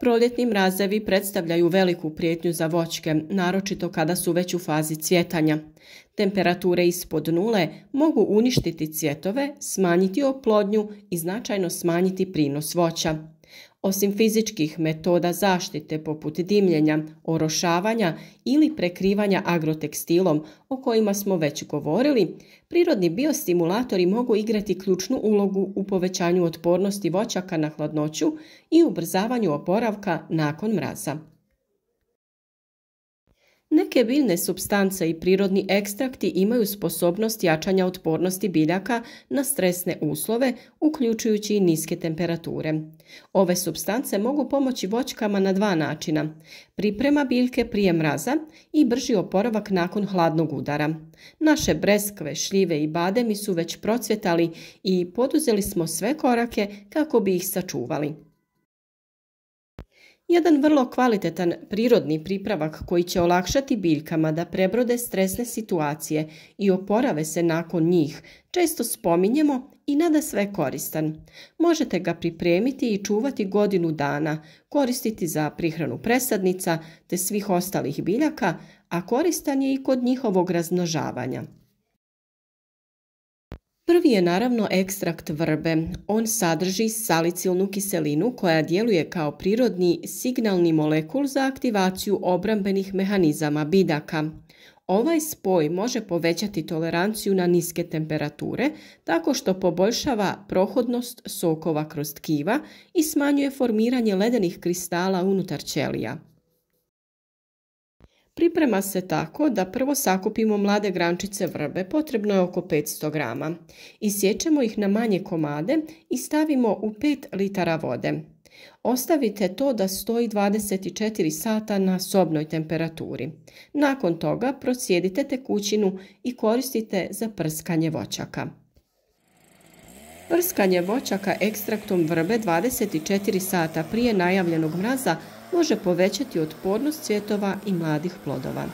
Proljetni mrazevi predstavljaju veliku prijetnju za voćke, naročito kada su već u fazi cvjetanja. Temperature ispod nule mogu uništiti cvjetove, smanjiti oplodnju i značajno smanjiti prinos voća. Osim fizičkih metoda zaštite poput dimljenja, orošavanja ili prekrivanja agrotekstilom o kojima smo već govorili, prirodni biostimulatori mogu igrati ključnu ulogu u povećanju otpornosti voćaka na hladnoću i ubrzavanju oporavka nakon mraza. Neke biljne substance i prirodni ekstrakti imaju sposobnost jačanja otpornosti biljaka na stresne uslove, uključujući i niske temperature. Ove substance mogu pomoći voćkama na dva načina. Priprema biljke prije mraza i brži oporavak nakon hladnog udara. Naše breskve, šljive i bademi su već procvjetali i poduzeli smo sve korake kako bi ih sačuvali. Jedan vrlo kvalitetan prirodni pripravak koji će olakšati biljkama da prebrode stresne situacije i oporave se nakon njih, često spominjemo i nada sve koristan. Možete ga pripremiti i čuvati godinu dana, koristiti za prihranu presadnica te svih ostalih biljaka, a koristan je i kod njihovog raznožavanja. Prvi je naravno ekstrakt vrbe. On sadrži salicilnu kiselinu koja djeluje kao prirodni signalni molekul za aktivaciju obrambenih mehanizama bidaka. Ovaj spoj može povećati toleranciju na niske temperature tako što poboljšava prohodnost sokova kroz tkiva i smanjuje formiranje ledenih kristala unutar ćelija. Priprema se tako da prvo sakupimo mlade grančice vrbe, potrebno je oko 500 grama. Isjećemo ih na manje komade i stavimo u 5 litara vode. Ostavite to da stoji 24 sata na sobnoj temperaturi. Nakon toga procijedite tekućinu i koristite za prskanje voćaka. Prskanje voćaka ekstraktom vrbe 24 sata prije najavljenog mraza može povećati otpornost cvjetova i mladih plodova.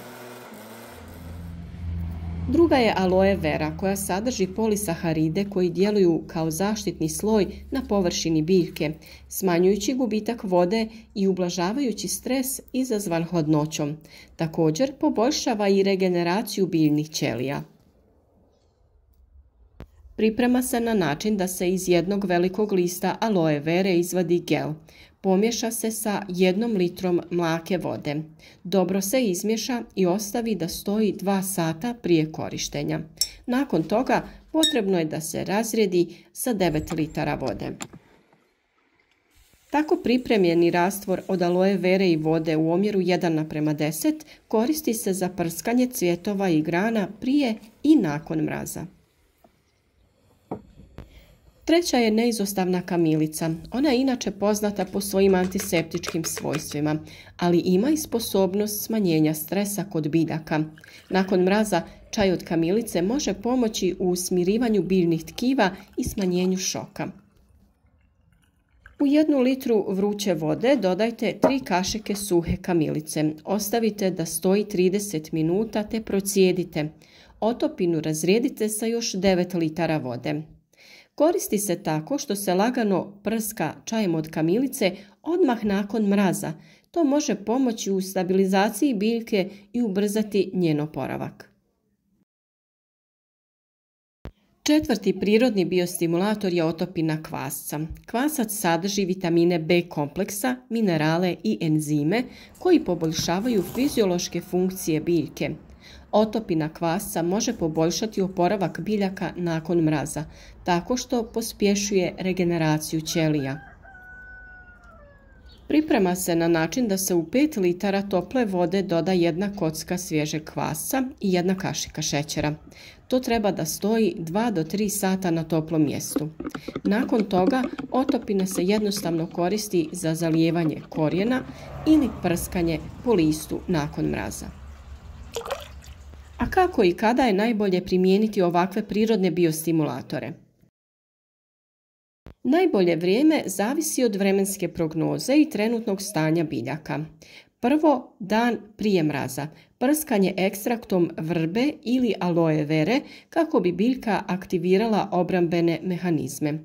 Druga je aloe vera koja sadrži polisaharide koji djeluju kao zaštitni sloj na površini biljke, smanjujući gubitak vode i ublažavajući stres izazvan hodnoćom. Također poboljšava i regeneraciju biljnih ćelija. Priprema se na način da se iz jednog velikog lista aloe vere izvadi gel. Pomješa se sa jednom litrom mlake vode. Dobro se izmješa i ostavi da stoji 2 sata prije korištenja. Nakon toga potrebno je da se razredi sa 9 litara vode. Tako pripremljeni rastvor od aloe vere i vode u omjeru 1 10 koristi se za prskanje cvjetova i grana prije i nakon mraza. Treća je neizostavna kamilica. Ona je inače poznata po svojim antiseptičkim svojstvima, ali ima i sposobnost smanjenja stresa kod bidaka. Nakon mraza, čaj od kamilice može pomoći u smirivanju biljnih tkiva i smanjenju šoka. U jednu litru vruće vode dodajte tri kašike suhe kamilice. Ostavite da stoji 30 minuta te procijedite. Otopinu razrijedite sa još 9 litara vode. Koristi se tako što se lagano prska čajem od kamilice odmah nakon mraza. To može pomoći u stabilizaciji biljke i ubrzati njeno poravak. Četvrti prirodni biostimulator je otopina kvasca. Kvasac sadrži vitamine B kompleksa, minerale i enzime koji poboljšavaju fiziološke funkcije biljke. Otopina kvasca može poboljšati oporavak biljaka nakon mraza, tako što pospješuje regeneraciju ćelija. Priprema se na način da se u 5 litara tople vode doda jedna kocka svježeg kvasca i jedna kašika šećera. To treba da stoji 2 do 3 sata na toplom mjestu. Nakon toga otopina se jednostavno koristi za zalijevanje korijena ili prskanje po listu nakon mraza. A kako i kada je najbolje primijeniti ovakve prirodne biostimulatore? Najbolje vrijeme zavisi od vremenske prognoze i trenutnog stanja biljaka. Prvo, dan prije mraza. Prskanje ekstraktom vrbe ili aloe vere kako bi biljka aktivirala obrambene mehanizme.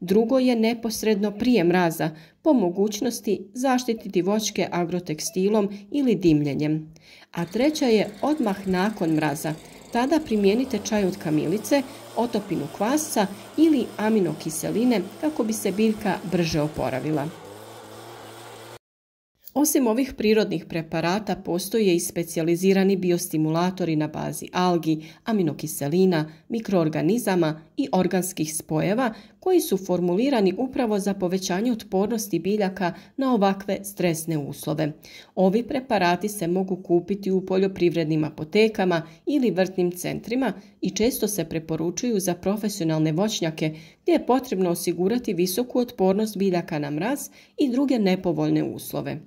Drugo je neposredno prije mraza, po mogućnosti zaštititi voćke agrotekstilom ili dimljenjem. A treća je odmah nakon mraza. Tada primijenite čaj od kamilice, otopinu kvasca ili aminokiseline kako bi se biljka brže oporavila. Osim ovih prirodnih preparata postoje i specijalizirani biostimulatori na bazi algi, aminokiselina, mikroorganizama i organskih spojeva koji su formulirani upravo za povećanje otpornosti biljaka na ovakve stresne uslove. Ovi preparati se mogu kupiti u poljoprivrednim apotekama ili vrtnim centrima i često se preporučuju za profesionalne voćnjake je potrebno osigurati visoku otpornost biljaka na mraz i druge nepovoljne uslove.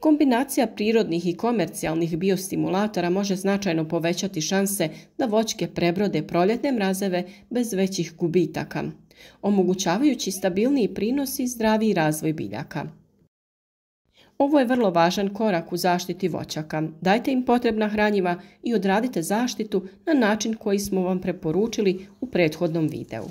Kombinacija prirodnih i komercijalnih biostimulatora može značajno povećati šanse da voćke prebrode proljetne mrazeve bez većih gubitaka, omogućavajući stabilniji prinos i zdraviji razvoj biljaka. Ovo je vrlo važan korak u zaštiti voćaka. Dajte im potrebna hranjiva i odradite zaštitu na način koji smo vam preporučili u prethodnom videu.